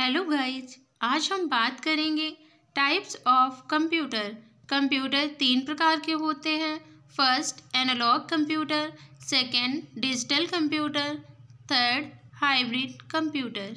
hello guys आज हम बात करेंगे टाइप्स ऑफ कंप्यूटर कंप्यूटर तीन प्रकार के होते हैं first analogue computer second digital computer third hybrid computer